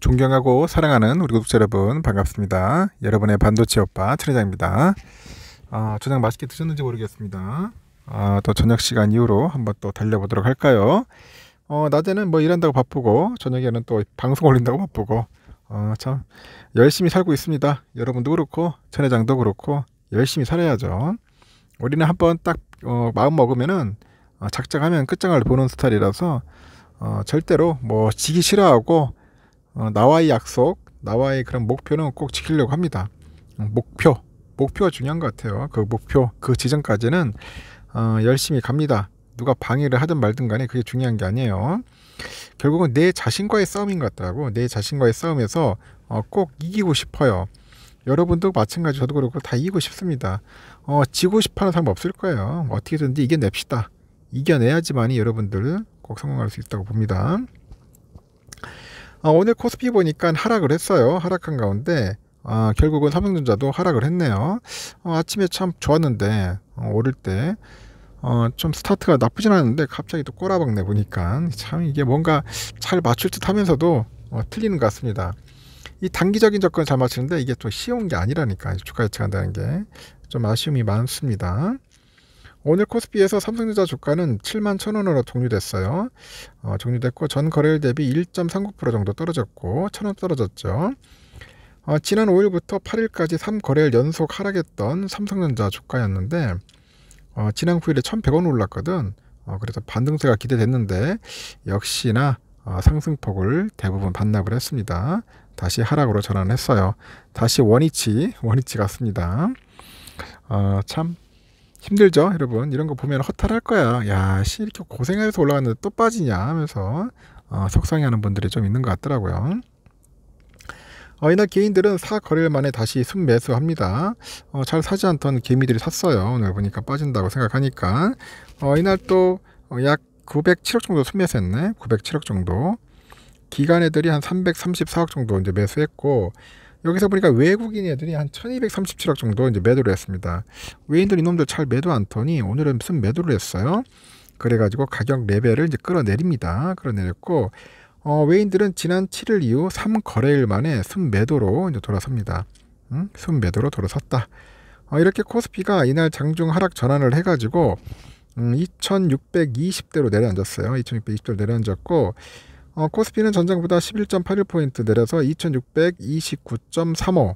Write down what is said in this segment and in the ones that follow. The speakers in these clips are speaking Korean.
존경하고 사랑하는 우리 구독자 여러분 반갑습니다. 여러분의 반도체 오빠 천회장입니다. 아, 저녁 맛있게 드셨는지 모르겠습니다. 아, 또 저녁 시간 이후로 한번 또 달려보도록 할까요? 어, 낮에는 뭐 일한다고 바쁘고 저녁에는 또 방송 올린다고 바쁘고 어, 참 열심히 살고 있습니다. 여러분도 그렇고 천회장도 그렇고 열심히 살아야죠. 우리는 한번 딱 어, 마음 먹으면은 어, 작작하면 끝장을 보는 스타일이라서 어, 절대로 뭐 지기 싫어하고 어, 나와의 약속, 나와의 그런 목표는 꼭 지키려고 합니다. 어, 목표, 목표가 중요한 것 같아요. 그 목표, 그 지점까지는 어, 열심히 갑니다. 누가 방해를 하든 말든 간에 그게 중요한 게 아니에요. 결국은 내 자신과의 싸움인 것 같더라고. 내 자신과의 싸움에서 어, 꼭 이기고 싶어요. 여러분도 마찬가지 저도 그렇고 다 이기고 싶습니다. 어, 지고 싶어하는 사람 없을 거예요. 어떻게든지 이겨냅시다. 이겨내야지만이 여러분들 꼭 성공할 수 있다고 봅니다. 아, 오늘 코스피 보니까 하락을 했어요. 하락한 가운데 아, 결국은 삼성전자도 하락을 했네요. 어, 아침에 참 좋았는데 어, 오를 때. 어, 좀 스타트가 나쁘진 않은데 갑자기 또 꼬라박네 보니까 참 이게 뭔가 잘 맞출 듯 하면서도 어, 틀리는 것 같습니다. 이 단기적인 접근을 잘 맞추는데 이게 또 쉬운 게 아니라니까 주가 예측한다는 게 좀 아쉬움이 많습니다. 오늘 코스피에서 삼성전자 주가는 7만 1,000원으로 종료됐어요. 어, 종료됐고 전 거래일 대비 1.39% 정도 떨어졌고 1,000원 떨어졌죠. 어, 지난 5일부터 8일까지 3거래일 연속 하락했던 삼성전자 주가였는데 어, 지난 9일에 1,100원 올랐거든. 어, 그래서 반등세가 기대됐는데 역시나 어, 상승폭을 대부분 반납을 했습니다. 다시 하락으로 전환했어요. 다시 원위치, 원위치 같습니다. 어, 참 힘들죠, 여러분. 이런 거 보면 허탈할 거야. 야, 씨 이렇게 고생해서 올라갔는데 또 빠지냐 하면서 어, 속상해하는 분들이 좀 있는 것 같더라고요. 어, 이날 개인들은 사 거래일 만에 다시 순매수합니다. 어, 잘 사지 않던 개미들이 샀어요. 오늘 보니까 빠진다고 생각하니까. 어, 이날 또약 어, 907억 정도 순매수했네. 907억 정도. 기간 애들이 한 334억 정도 이제 매수했고 여기서 보니까 외국인 애들이 한 1237억 정도 이제 매도를 했습니다. 외인들 이놈들 잘 매도 안 터니 오늘은 무슨 매도를 했어요. 그래가지고 가격 레벨을 이제 끌어내립니다. 끌어내렸고 어, 외인들은 지난 7일 이후 3거래일 만에 순매도로 이제 돌아섭니다. 음? 순매도로 돌아섰다. 어, 이렇게 코스피가 이날 장중 하락 전환을 해가지고 음, 2620대로 내려앉았어요. 2620대로 내려앉았고 어, 코스피는 전장보다 11.81포인트 내려서 2629.35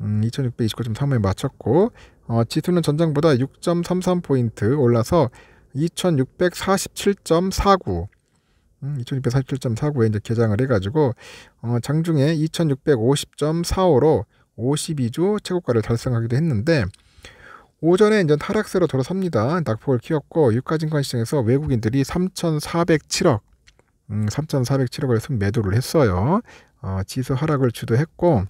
음, 2629.35에 맞췄고 어, 지수는 전장보다 6.33포인트 올라서 2647.49 음, 2647.49에 이제 개장을 해가지고 어, 장중에 2650.45로 52주 최고가를 달성하기도 했는데 오전에 이제 하락세로 돌아섭니다. 낙폭을 키웠고 유가증권 시장에서 외국인들이 3,407억 음, 3,407억을 순매도를 했어요. 어, 지수 하락을 주도했고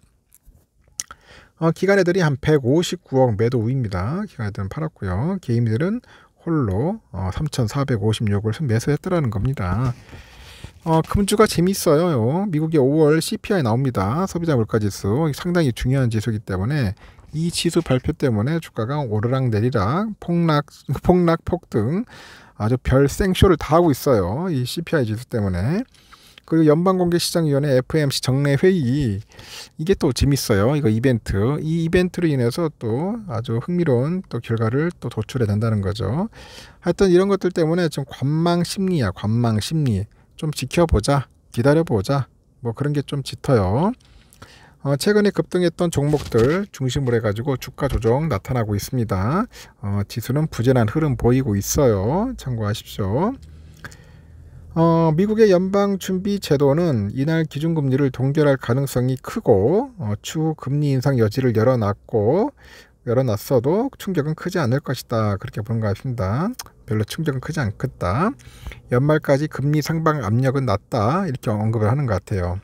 어, 기관애들이 한 159억 매도 입니다 기관애들은 팔았고요. 개인들은 홀로 어, 3,456억을 순매수했더라는 겁니다. 어, 금주가 재밌어요. 미국의 5월 CPI 나옵니다. 소비자 물가지수 상당히 중요한 지수이기 때문에 이 지수 발표 때문에 주가가 오르락 내리락 폭락 폭락 폭등 아주 별 생쇼를 다 하고 있어요. 이 CPI 지수 때문에. 그리고 연방공개시장위원회 FMC 정례회의 이게 또 재밌어요. 이거 이벤트. 이 이벤트로 인해서 또 아주 흥미로운 또 결과를 또 도출해 야된다는 거죠. 하여튼 이런 것들 때문에 좀 관망 심리야. 관망 심리. 좀 지켜보자. 기다려보자. 뭐 그런 게 좀 짙어요. 어, 최근에 급등했던 종목들 중심으로 해가지고 주가 조정 나타나고 있습니다. 어, 지수는 부진한 흐름 보이고 있어요. 참고하십시오. 어, 미국의 연방준비제도는 이날 기준금리를 동결할 가능성이 크고 어, 추후 금리 인상 여지를 열어놨고 열어놨어도 충격은 크지 않을 것이다 그렇게 보는 것 같습니다. 별로 충격은 크지 않겠다. 연말까지 금리 상방 압력은 낮다 이렇게 언급을 하는 것 같아요.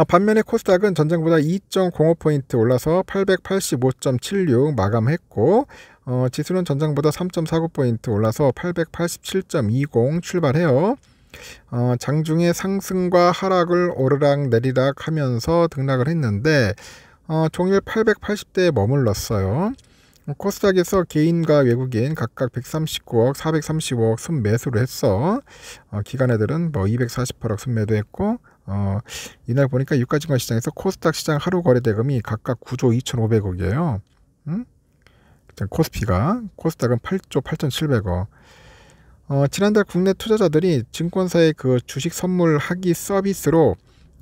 아, 반면에 코스닥은 전쟁보다 2.05포인트 올라서 885.76 마감했고 어, 지수는 전쟁보다 3.49포인트 올라서 887.20 출발해요. 어, 장중에 상승과 하락을 오르락 내리락 하면서 등락을 했는데 어, 종일 880대에 머물렀어요. 코스닥에서 개인과 외국인 각각 139억, 435억 순매수를 했어. 어, 기간애들은뭐 248억 순매도 했고 어, 이날 보니까 유가증권 시장에서 코스닥 시장 하루 거래 대금이 각각 9조 2,500억이에요. 음? 코스피가 코스닥은 8조 8,700억. 어, 지난달 국내 투자자들이 증권사의 그 주식 선물 하기 서비스로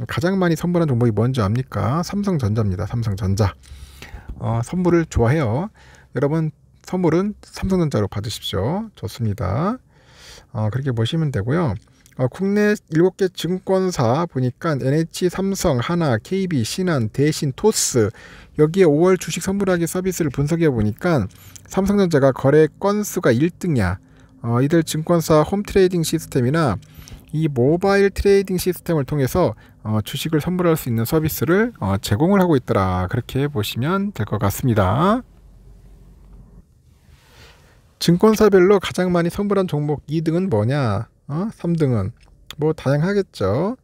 가장 많이 선물한 종목이 뭔지 압니까? 삼성전자입니다. 삼성전자. 어, 선물을 좋아해요. 여러분 선물은 삼성전자로 받으십시오. 좋습니다. 어, 그렇게 보시면 되고요. 어, 국내 7개 증권사 보니까 NH, 삼성, 하나, KB, 신한, 대신, 토스 여기에 5월 주식 선물하기 서비스를 분석해 보니까 삼성전자가 거래 건수가 1등이야. 어, 이들 증권사 홈 트레이딩 시스템이나 이 모바일 트레이딩 시스템을 통해서 어, 주식을 선물할 수 있는 서비스를 어, 제공을 하고 있더라. 그렇게 보시면 될 것 같습니다. 증권사별로 가장 많이 선물한 종목 2등은 뭐냐? 어? 3등은 뭐 다양하겠죠.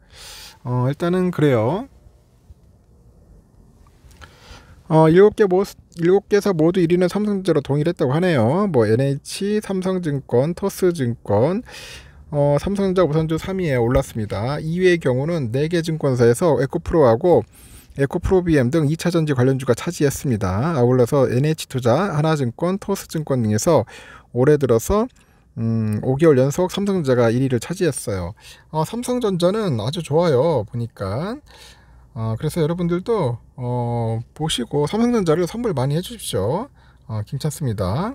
어, 일단은 그래요. 어, 7개 모, 7개에서 모두 1위는 삼성전자로 동일했다고 하네요. 뭐 NH, 삼성증권, 토스증권, 어, 삼성전자 우선주 3위에 올랐습니다. 2위의 경우는 4개 증권사에서 에코프로하고 에코프로비엠 등 2차전지 관련주가 차지했습니다. 아울러서 NH투자, 하나증권, 토스증권 등에서 올해 들어서 음, 5개월 연속 삼성전자가 1위를 차지했어요. 어, 삼성전자는 아주 좋아요. 보니까. 어, 그래서 여러분들도 어, 보시고 삼성전자를 선물 많이 해주십시오. 어, 괜찮습니다.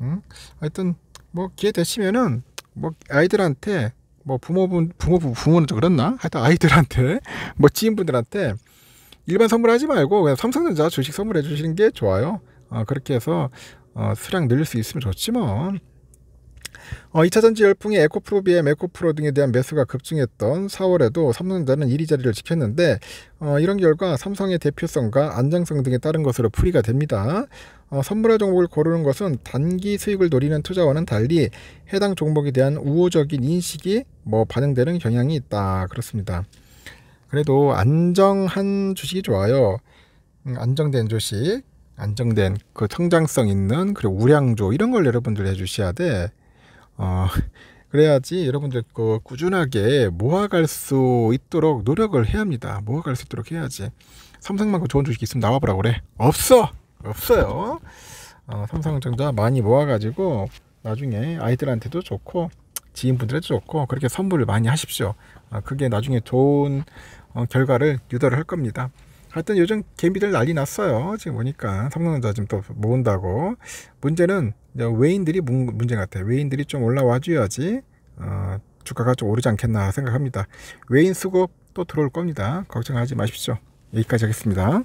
음, 하여튼 뭐 기회 되시면은 뭐 아이들한테 뭐 부모분 부모부 부모는 좀그렇나 하여튼 아이들한테 뭐 지인분들한테 일반 선물하지 말고 그냥 삼성전자 주식 선물해 주시는 게 좋아요. 어, 그렇게 해서 어, 수량 늘릴 수 있으면 좋지 뭐. 어, 2차 전지 열풍이 에코프로비엠, 에코프로 등에 대한 매수가 급증했던 4월에도 삼성전자는 1위 자리를 지켰는데 어, 이런 결과 삼성의 대표성과 안정성 등에 따른 것으로 풀이가 됩니다. 어, 선물화 종목을 고르는 것은 단기 수익을 노리는 투자와는 달리 해당 종목에 대한 우호적인 인식이 뭐 반영되는 경향이 있다 그렇습니다. 그래도 안정한 주식이 좋아요. 음, 안정된 주식, 안정된 그 성장성 있는 그리고 우량주 이런 걸 여러분들 해주셔야 돼. 어, 그래야지 여러분들 그 꾸준하게 모아갈 수 있도록 노력을 해야 합니다. 모아갈 수 있도록 해야지. 삼성만큼 좋은 주식 있으면 나와보라 그래. 없어! 없어요. 어, 삼성전자 많이 모아가지고 나중에 아이들한테도 좋고 지인분들에도 좋고 그렇게 선물을 많이 하십시오. 어, 그게 나중에 좋은 어, 결과를 유도를 할 겁니다. 하여튼 요즘 개미들 난리 났어요. 지금 보니까 삼성전자 지금 또 모은다고. 문제는 외인들이 문, 제 같아요. 외인들이 좀 올라와 줘야지 어, 주가가 좀 오르지 않겠나 생각합니다. 외인 수급 또 들어올 겁니다. 걱정하지 마십시오. 여기까지 하겠습니다.